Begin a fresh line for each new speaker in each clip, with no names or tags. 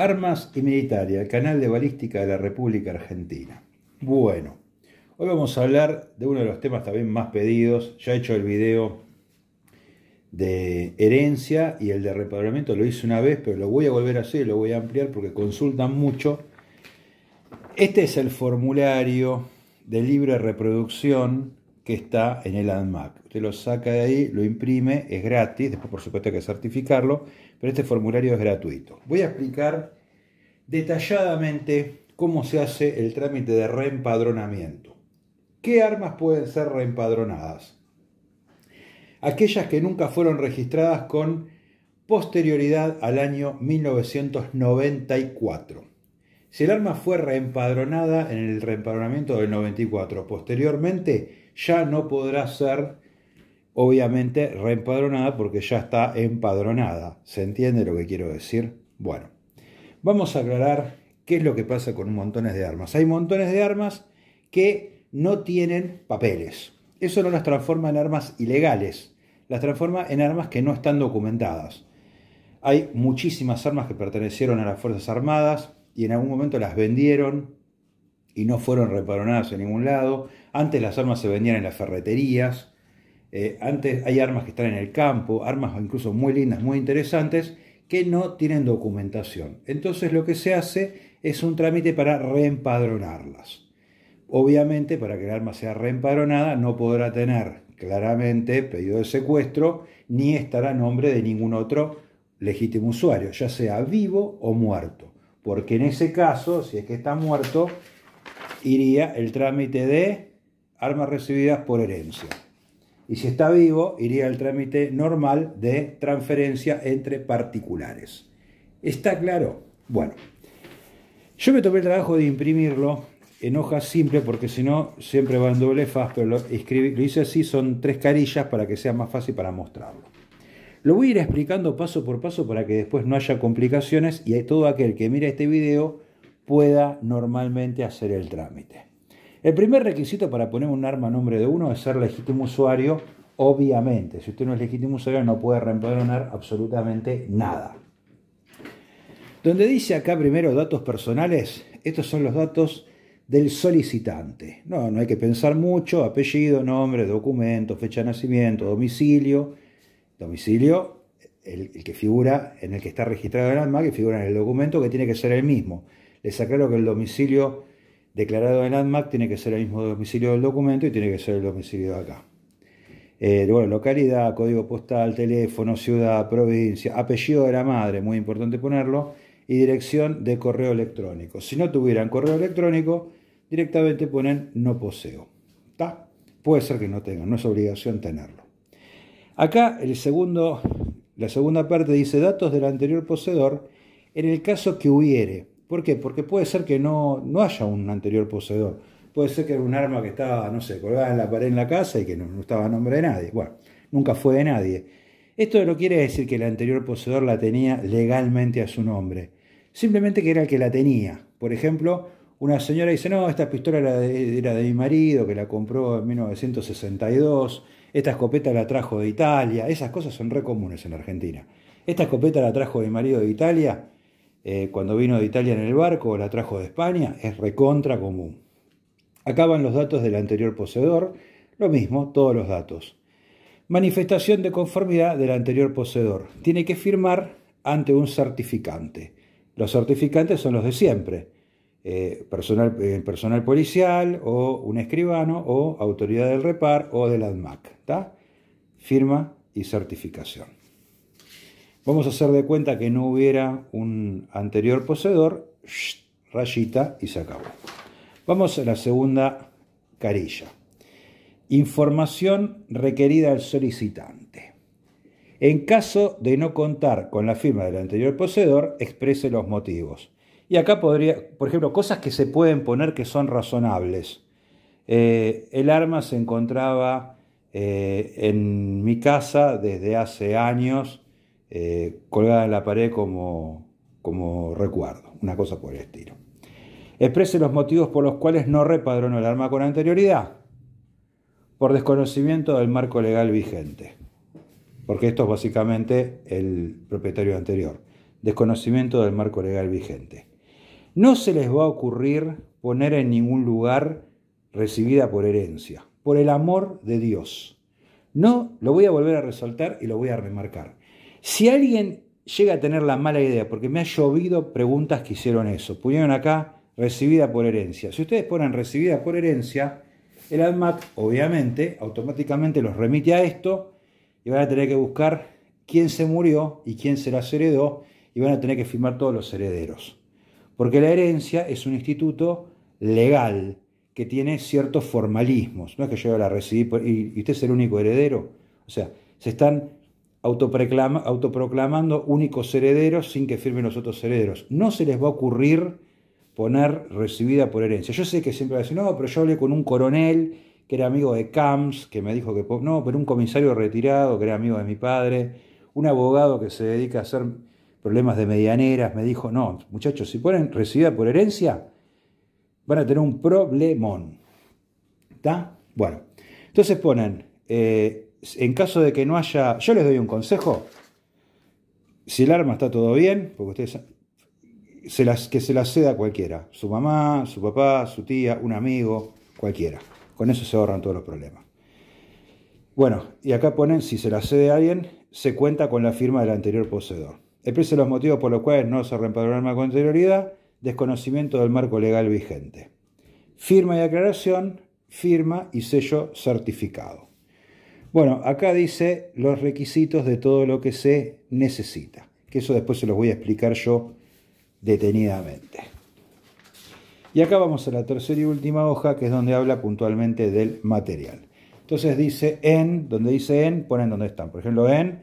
Armas y Militaria, el canal de balística de la República Argentina. Bueno, hoy vamos a hablar de uno de los temas también más pedidos. Ya he hecho el video de herencia y el de repoblamiento, lo hice una vez, pero lo voy a volver a hacer, lo voy a ampliar porque consultan mucho. Este es el formulario de libre reproducción que está en el ANMAC. Usted lo saca de ahí, lo imprime, es gratis, después por supuesto hay que certificarlo, pero este formulario es gratuito. Voy a explicar detalladamente cómo se hace el trámite de reempadronamiento. ¿Qué armas pueden ser reempadronadas? Aquellas que nunca fueron registradas con posterioridad al año 1994. Si el arma fue reempadronada en el reempadronamiento del 94 posteriormente, ya no podrá ser obviamente reempadronada porque ya está empadronada. ¿Se entiende lo que quiero decir? Bueno, vamos a aclarar qué es lo que pasa con montones de armas. Hay montones de armas que no tienen papeles. Eso no las transforma en armas ilegales, las transforma en armas que no están documentadas. Hay muchísimas armas que pertenecieron a las Fuerzas Armadas y en algún momento las vendieron y no fueron reempadronadas en ningún lado. Antes las armas se vendían en las ferreterías, eh, antes hay armas que están en el campo, armas incluso muy lindas, muy interesantes, que no tienen documentación. Entonces lo que se hace es un trámite para reempadronarlas. Obviamente, para que el arma sea reempadronada, no podrá tener claramente pedido de secuestro, ni estará a nombre de ningún otro legítimo usuario, ya sea vivo o muerto. Porque en ese caso, si es que está muerto, iría el trámite de armas recibidas por herencia y si está vivo, iría al trámite normal de transferencia entre particulares. ¿Está claro? Bueno, yo me tomé el trabajo de imprimirlo en hojas simples porque si no siempre va en doble faz, pero lo, lo hice así, son tres carillas para que sea más fácil para mostrarlo. Lo voy a ir explicando paso por paso para que después no haya complicaciones y todo aquel que mira este video pueda normalmente hacer el trámite. El primer requisito para poner un arma a nombre de uno es ser legítimo usuario, obviamente. Si usted no es legítimo usuario no puede reemplazar absolutamente nada. Donde dice acá primero datos personales, estos son los datos del solicitante. No, no hay que pensar mucho, apellido, nombre, documento, fecha de nacimiento, domicilio. Domicilio, el, que figura, en el que está registrado el arma, que figura en el documento, que tiene que ser el mismo. Les aclaro que el domicilio declarado en ANMAC tiene que ser el mismo domicilio del documento y tiene que ser el domicilio de acá. Eh, bueno, localidad, código postal, teléfono, ciudad, provincia, apellido de la madre, muy importante ponerlo, y dirección de correo electrónico. Si no tuvieran correo electrónico, directamente ponen no poseo. ¿Está? Puede ser que no tengan, no es obligación tenerlo. Acá el segundo, la segunda parte dice datos del anterior poseedor en el caso que hubiere ¿Por qué? Porque puede ser que no, no haya un anterior poseedor. Puede ser que era un arma que estaba, no sé, colgada en la pared en la casa y que no, estaba a nombre de nadie. Bueno, nunca fue de nadie. Esto no quiere decir que el anterior poseedor la tenía legalmente a su nombre. Simplemente que era el que la tenía. Por ejemplo, una señora dice, no, esta pistola era de, de, mi marido, que la compró en 1962, esta escopeta la trajo de Italia, esas cosas son re comunes en la Argentina. Esta escopeta la trajo de mi marido de Italia eh, cuando vino de Italia en el barco o la trajo de España, es recontra común. Acaban los datos del anterior poseedor, lo mismo, todos los datos. Manifestación de conformidad del anterior poseedor. Tiene que firmar ante un certificante. Los certificantes son los de siempre. Eh, eh, personal, policial o un escribano o autoridad del repar o del ADMAC. Firma y certificación. Vamos a hacer de cuenta que no hubiera un anterior poseedor, rayita y se acabó. Vamos a la segunda carilla. Información requerida al solicitante. En caso de no contar con la firma del anterior poseedor, exprese los motivos. Y acá podría, por ejemplo, cosas que se pueden poner que son razonables. Eh, el arma se encontraba eh, en mi casa desde hace años eh, colgada en la pared como, como recuerdo, una cosa por el estilo. Exprese los motivos por los cuales no repadronó el arma con anterioridad, por desconocimiento del marco legal vigente, porque esto es básicamente el propietario anterior, desconocimiento del marco legal vigente. No se les va a ocurrir poner en ningún lugar recibida por herencia, por el amor de Dios. No, lo voy a volver a resaltar y lo voy a remarcar. Si alguien llega a tener la mala idea, porque me ha llovido preguntas que hicieron eso, pusieron acá recibida por herencia. Si ustedes ponen recibida por herencia, el ADMAC, obviamente automáticamente los remite a esto y van a tener que buscar quién se murió y quién se las heredó y van a tener que firmar todos los herederos. Porque la herencia es un instituto legal que tiene ciertos formalismos. No es que yo la recibí y, y usted es el único heredero. O sea, se están autoproclamando únicos herederos sin que firmen los otros herederos. No se les va a ocurrir poner recibida por herencia. Yo sé que siempre va a decir, no, pero yo hablé con un coronel que era amigo de Camps, que me dijo que no, pero un comisario retirado que era amigo de mi padre, un abogado que se dedica a hacer problemas de medianeras, me dijo, no, muchachos, si ponen recibida por herencia, van a tener un problemón. ¿Está? Bueno, entonces ponen eh, en caso de que no haya, yo les doy un consejo, si el arma está todo bien, porque ustedes que se la ceda cualquiera, su mamá, su papá, su tía, un amigo, cualquiera. Con eso se ahorran todos los problemas. Bueno, y acá ponen, si se la cede a alguien, se cuenta con la firma del anterior poseedor. Expresa los motivos por los cuales no se reemplazó el arma con anterioridad, desconocimiento del marco legal vigente. Firma y aclaración, firma y sello certificado. Bueno, acá dice los requisitos de todo lo que se necesita, que eso después se los voy a explicar yo detenidamente. Y acá vamos a la tercera y última hoja, que es donde habla puntualmente del material. Entonces dice en, donde dice en, ponen donde están. Por ejemplo, en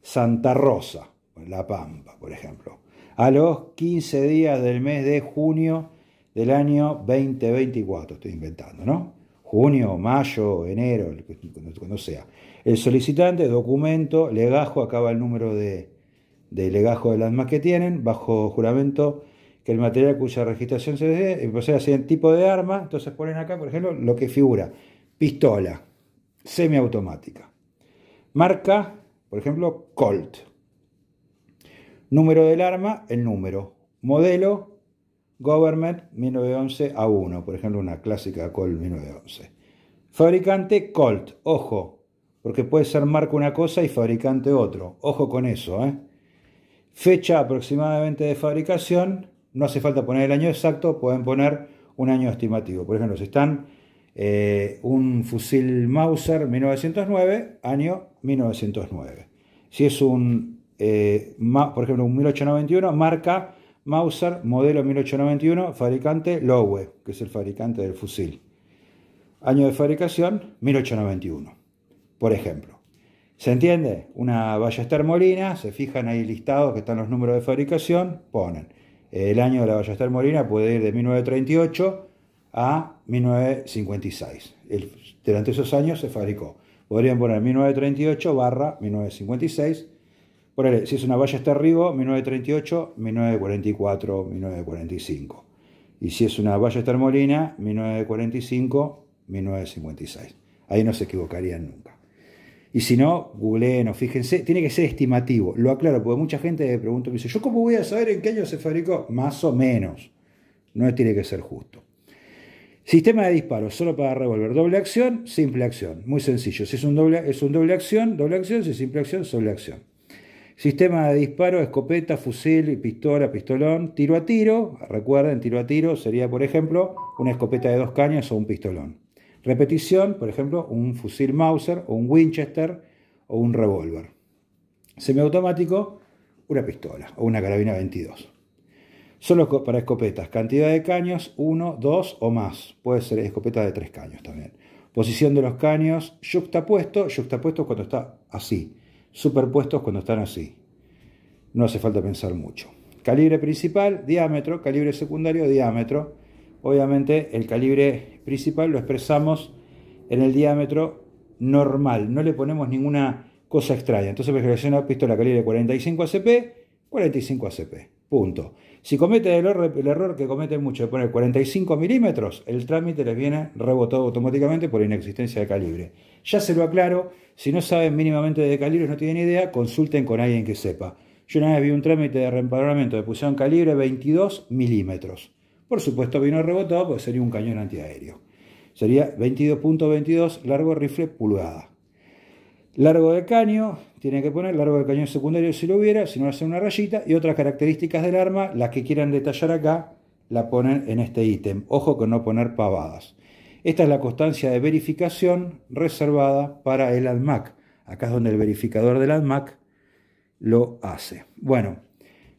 Santa Rosa, La Pampa, por ejemplo. A los 15 días del mes de junio del año 2024, estoy inventando, ¿no? junio, mayo, enero, cuando, sea. El solicitante, documento, legajo, acaba el número de, legajo de las más que tienen, bajo juramento que el material cuya registración se dé, procede eh, sea en tipo de arma, entonces ponen acá, por ejemplo, lo que figura, pistola, semiautomática. Marca, por ejemplo, Colt. Número del arma, el número. Modelo, Government 1911 A1, por ejemplo, una clásica Colt 1911. Fabricante Colt, ojo, porque puede ser marca una cosa y fabricante otro, ojo con eso. ¿eh? Fecha aproximadamente de fabricación, no hace falta poner el año exacto, pueden poner un año estimativo. Por ejemplo, si están eh, un fusil Mauser 1909, año 1909. Si es un, eh, por ejemplo, un 1891, marca Mauser, modelo 1891, fabricante Lowe, que es el fabricante del fusil. Año de fabricación, 1891, por ejemplo. ¿Se entiende? Una ballester Molina, se fijan ahí listados que están los números de fabricación, ponen. El año de la ballester Molina puede ir de 1938 a 1956. durante esos años se fabricó. Podrían poner 1938 barra 1956 si es una valla está arriba, 1938, 1944, 1945. Y si es una valla está Molina, 1945, 1956. Ahí no se equivocarían nunca. Y si no, googleen o fíjense, tiene que ser estimativo. Lo aclaro, porque mucha gente me pregunta, me dice, ¿yo cómo voy a saber en qué año se fabricó? Más o menos. No tiene que ser justo. Sistema de disparo, solo para revolver. Doble acción, simple acción. Muy sencillo. Si es un doble, es un doble acción, doble acción. Si es simple acción, doble acción. Sistema de disparo, escopeta, fusil y pistola, pistolón, tiro a tiro. Recuerden, tiro a tiro sería, por ejemplo, una escopeta de dos caños o un pistolón. Repetición, por ejemplo, un fusil Mauser o un Winchester o un revólver. Semiautomático, una pistola o una carabina 22. Solo para escopetas, cantidad de caños, uno, dos o más. Puede ser escopeta de tres caños también. Posición de los caños, yuxtapuesto, puesto cuando está así superpuestos cuando están así. No hace falta pensar mucho. Calibre principal, diámetro, calibre secundario, diámetro. Obviamente el calibre principal lo expresamos en el diámetro normal, no le ponemos ninguna cosa extraña. Entonces me la pistola calibre 45 ACP, 45 ACP. Punto. Si comete el error, que comete mucho de poner 45 milímetros, el trámite les viene rebotado automáticamente por inexistencia de calibre. Ya se lo aclaro, si no saben mínimamente de calibres, no tienen idea, consulten con alguien que sepa. Yo una vez vi un trámite de reempadronamiento de pusieron calibre 22 milímetros. Por supuesto vino rebotado porque sería un cañón antiaéreo. Sería 22.22 largo rifle pulgada. Largo de caño, tiene que poner largo de caño secundario si lo hubiera, si no hacen una rayita y otras características del arma, las que quieran detallar acá, la ponen en este ítem. Ojo con no poner pavadas. Esta es la constancia de verificación reservada para el ADMAC. Acá es donde el verificador del ADMAC lo hace. Bueno,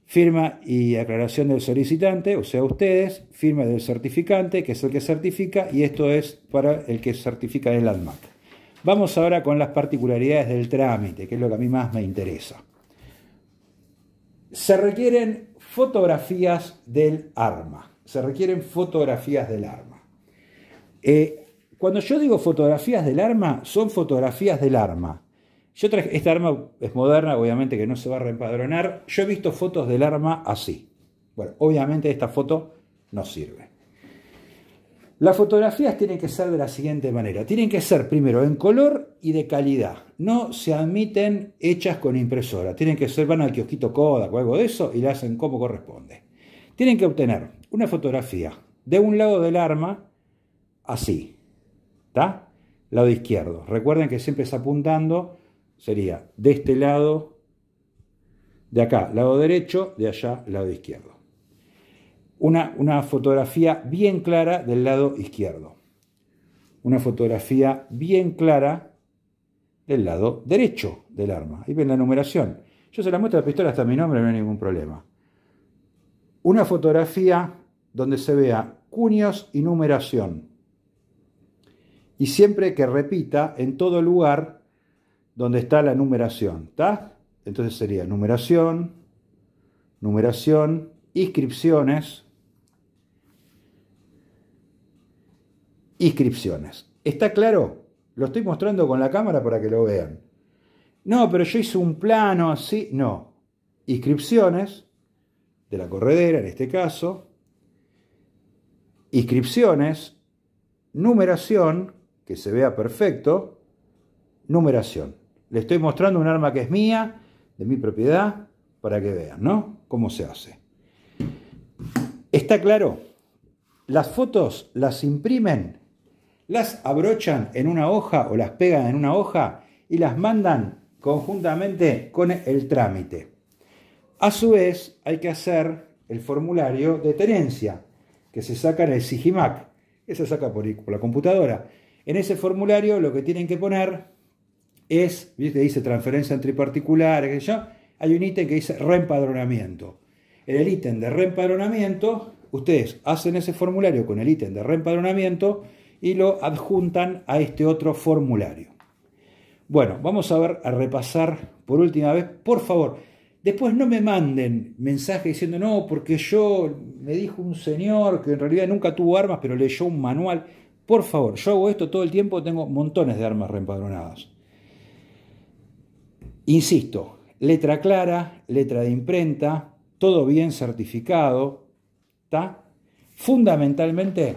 firma y aclaración del solicitante, o sea, ustedes, firma del certificante, que es el que certifica, y esto es para el que certifica el ADMAC. Vamos ahora con las particularidades del trámite, que es lo que a mí más me interesa. Se requieren fotografías del arma. Se requieren fotografías del arma. Eh, cuando yo digo fotografías del arma, son fotografías del arma. Yo esta arma es moderna, obviamente que no se va a reempadronar. Yo he visto fotos del arma así. Bueno, obviamente esta foto no sirve. Las fotografías tienen que ser de la siguiente manera. Tienen que ser primero en color y de calidad. No se admiten hechas con impresora. Tienen que ser, van al kiosquito Kodak o algo de eso y la hacen como corresponde. Tienen que obtener una fotografía de un lado del arma así. ¿Está? Lado izquierdo. Recuerden que siempre está apuntando. Sería de este lado, de acá, lado derecho, de allá, lado izquierdo una, fotografía bien clara del lado izquierdo. Una fotografía bien clara del lado derecho del arma. Ahí ven la numeración. Yo se la muestro la pistola hasta mi nombre, no hay ningún problema. Una fotografía donde se vea cuños y numeración. Y siempre que repita en todo lugar donde está la numeración. ¿Está? Entonces sería numeración, numeración, inscripciones, inscripciones. ¿Está claro? Lo estoy mostrando con la cámara para que lo vean. No, pero yo hice un plano así. No. Inscripciones de la corredera en este caso. Inscripciones, numeración, que se vea perfecto. Numeración. Le estoy mostrando un arma que es mía, de mi propiedad, para que vean, ¿no? Cómo se hace. ¿Está claro? Las fotos las imprimen las abrochan en una hoja o las pegan en una hoja y las mandan conjuntamente con el trámite. A su vez, hay que hacer el formulario de tenencia, que se saca en el Sigimac, que se saca por, la computadora. En ese formulario lo que tienen que poner es, que dice transferencia entre particulares, hay un ítem que dice reempadronamiento. En el ítem de reempadronamiento, ustedes hacen ese formulario con el ítem de reempadronamiento, y lo adjuntan a este otro formulario. Bueno, vamos a ver, a repasar por última vez, por favor, después no me manden mensajes diciendo, no, porque yo me dijo un señor que en realidad nunca tuvo armas, pero leyó un manual. Por favor, yo hago esto todo el tiempo, tengo montones de armas reempadronadas. Insisto, letra clara, letra de imprenta, todo bien certificado, ¿está? Fundamentalmente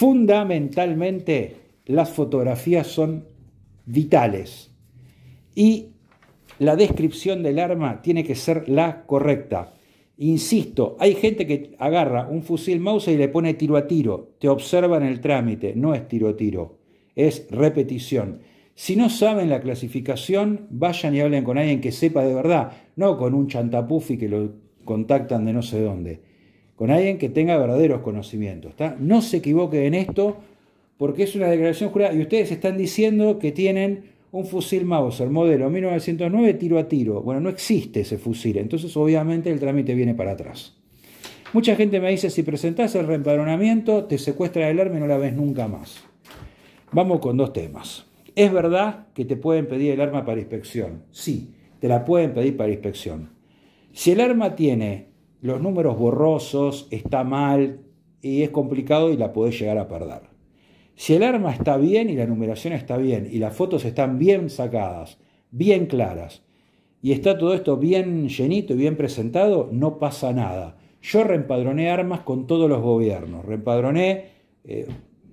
fundamentalmente las fotografías son vitales y la descripción del arma tiene que ser la correcta. Insisto, hay gente que agarra un fusil mouse y le pone tiro a tiro, te observan el trámite, no es tiro a tiro, es repetición. Si no saben la clasificación, vayan y hablen con alguien que sepa de verdad, no con un chantapufi que lo contactan de no sé dónde con alguien que tenga verdaderos conocimientos. No se equivoque en esto porque es una declaración jurada y ustedes están diciendo que tienen un fusil Mauser modelo 1909 tiro a tiro. Bueno, no existe ese fusil, entonces obviamente el trámite viene para atrás. Mucha gente me dice, si presentás el reempadronamiento, te secuestra el arma y no la ves nunca más. Vamos con dos temas. ¿Es verdad que te pueden pedir el arma para inspección? Sí, te la pueden pedir para inspección. Si el arma tiene los números borrosos, está mal y es complicado y la podés llegar a perder. Si el arma está bien y la numeración está bien y las fotos están bien sacadas, bien claras, y está todo esto bien llenito y bien presentado, no pasa nada. Yo reempadroné armas con todos los gobiernos. Reempadroné eh,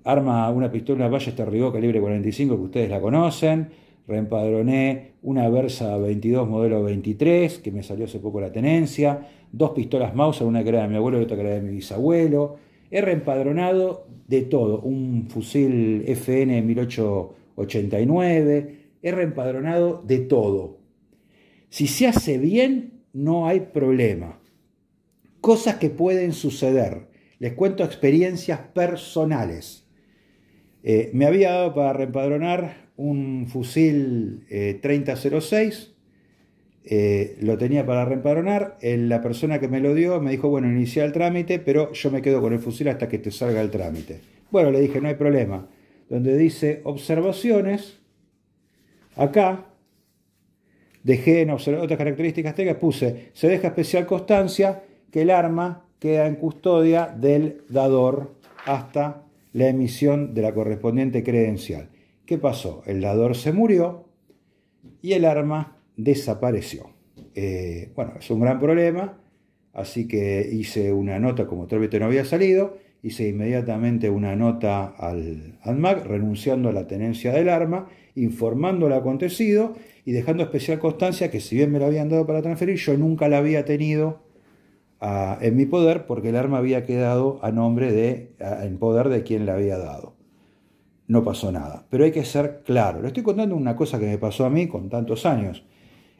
arma, una pistola, una Ballester calibre 45 que ustedes la conocen reempadroné una Versa 22 modelo 23, que me salió hace poco la tenencia, dos pistolas Mauser, una que era de mi abuelo y otra que era de mi bisabuelo. He reempadronado de todo, un fusil FN 1889, he reempadronado de todo. Si se hace bien, no hay problema. Cosas que pueden suceder. Les cuento experiencias personales. Eh, me había dado para reempadronar un fusil 3006, eh, eh, lo tenía para reempadronar, eh, la persona que me lo dio me dijo, bueno, inicia el trámite, pero yo me quedo con el fusil hasta que te salga el trámite. Bueno, le dije, no hay problema. Donde dice observaciones, acá dejé en observar otras características técnicas, puse, se deja especial constancia que el arma queda en custodia del dador hasta la emisión de la correspondiente credencial. ¿Qué pasó? El dador se murió y el arma desapareció. Eh, bueno, es un gran problema, así que hice una nota, como todavía no había salido, hice inmediatamente una nota al ANMAC renunciando a la tenencia del arma, informando lo acontecido y dejando especial constancia que si bien me la habían dado para transferir, yo nunca la había tenido ah, en mi poder porque el arma había quedado a nombre de, en poder de quien la había dado no pasó nada. Pero hay que ser claro. Le estoy contando una cosa que me pasó a mí con tantos años.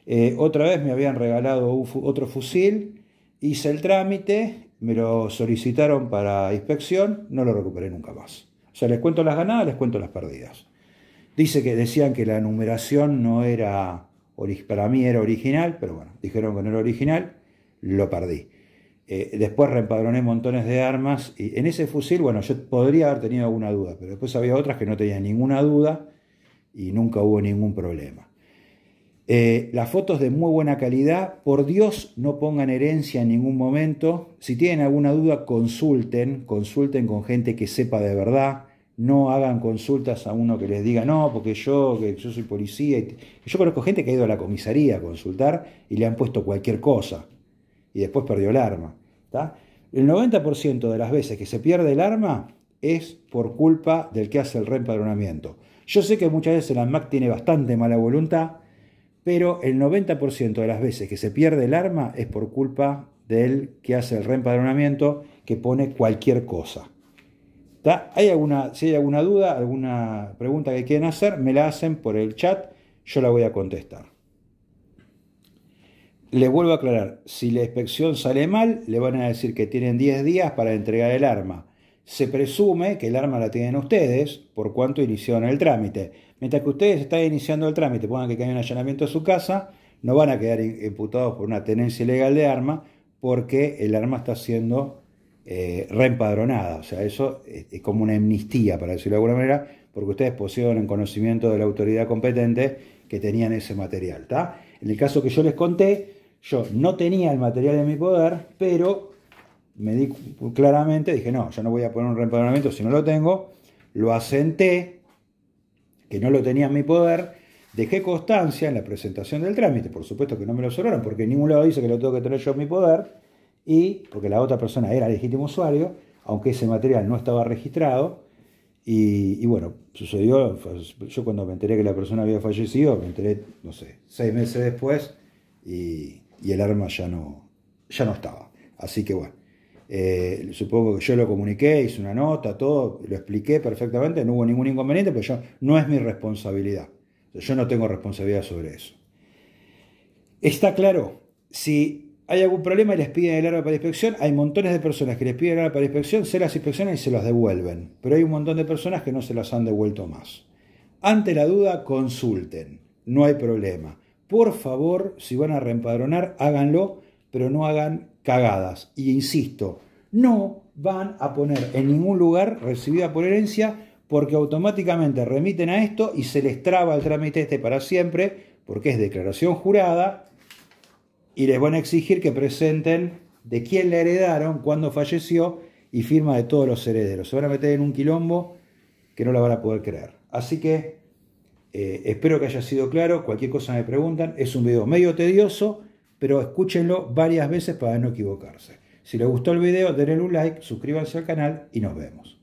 Eh, otra vez me habían regalado otro fusil, hice el trámite, me lo solicitaron para inspección, no lo recuperé nunca más. O sea, les cuento las ganadas, les cuento las perdidas. Dice que decían que la numeración no era, para mí era original, pero bueno, dijeron que no era original, lo perdí. Eh, después reempadroné montones de armas y en ese fusil, bueno, yo podría haber tenido alguna duda, pero después había otras que no tenían ninguna duda y nunca hubo ningún problema. Eh, las fotos de muy buena calidad, por Dios no pongan herencia en ningún momento. Si tienen alguna duda, consulten, consulten con gente que sepa de verdad. No hagan consultas a uno que les diga, no, porque yo, que yo soy policía. Yo conozco gente que ha ido a la comisaría a consultar y le han puesto cualquier cosa y después perdió el arma. El 90% de las veces que se pierde el arma es por culpa del que hace el reempadronamiento. Yo sé que muchas veces la MAC tiene bastante mala voluntad, pero el 90% de las veces que se pierde el arma es por culpa del que hace el reempadronamiento, que pone cualquier cosa. ¿Hay alguna, si hay alguna duda, alguna pregunta que quieren hacer, me la hacen por el chat, yo la voy a contestar. Le vuelvo a aclarar, si la inspección sale mal, le van a decir que tienen 10 días para entregar el arma. Se presume que el arma la tienen ustedes por cuanto iniciaron el trámite. Mientras que ustedes están iniciando el trámite, pongan que hay un allanamiento a su casa, no van a quedar imputados por una tenencia ilegal de arma porque el arma está siendo eh, reempadronada. O sea, eso es, como una amnistía, para decirlo de alguna manera, porque ustedes poseen el conocimiento de la autoridad competente que tenían ese material. En el caso que yo les conté, yo no tenía el material en mi poder, pero me di claramente, dije, no, yo no voy a poner un reempadronamiento si no lo tengo, lo asenté, que no lo tenía en mi poder, dejé constancia en la presentación del trámite, por supuesto que no me lo sobraron, porque en ningún lado dice que lo tengo que tener yo en mi poder, y porque la otra persona era legítimo usuario, aunque ese material no estaba registrado, y, y, bueno, sucedió, yo cuando me enteré que la persona había fallecido, me enteré, no sé, seis meses después, y y el arma ya no, ya no estaba. Así que bueno, eh, supongo que yo lo comuniqué, hice una nota, todo, lo expliqué perfectamente, no hubo ningún inconveniente, pero yo, no es mi responsabilidad. Yo no tengo responsabilidad sobre eso. Está claro, si hay algún problema y les piden el arma para inspección, hay montones de personas que les piden el arma para inspección, se las inspeccionan y se las devuelven, pero hay un montón de personas que no se las han devuelto más. Ante la duda, consulten, no hay problema por favor, si van a reempadronar, háganlo, pero no hagan cagadas. Y insisto, no van a poner en ningún lugar recibida por herencia porque automáticamente remiten a esto y se les traba el trámite este para siempre porque es declaración jurada y les van a exigir que presenten de quién la heredaron, cuándo falleció y firma de todos los herederos. Se van a meter en un quilombo que no la van a poder creer. Así que eh, espero que haya sido claro, cualquier cosa me preguntan, es un video medio tedioso, pero escúchenlo varias veces para no equivocarse. Si les gustó el video, denle un like, suscríbanse al canal y nos vemos.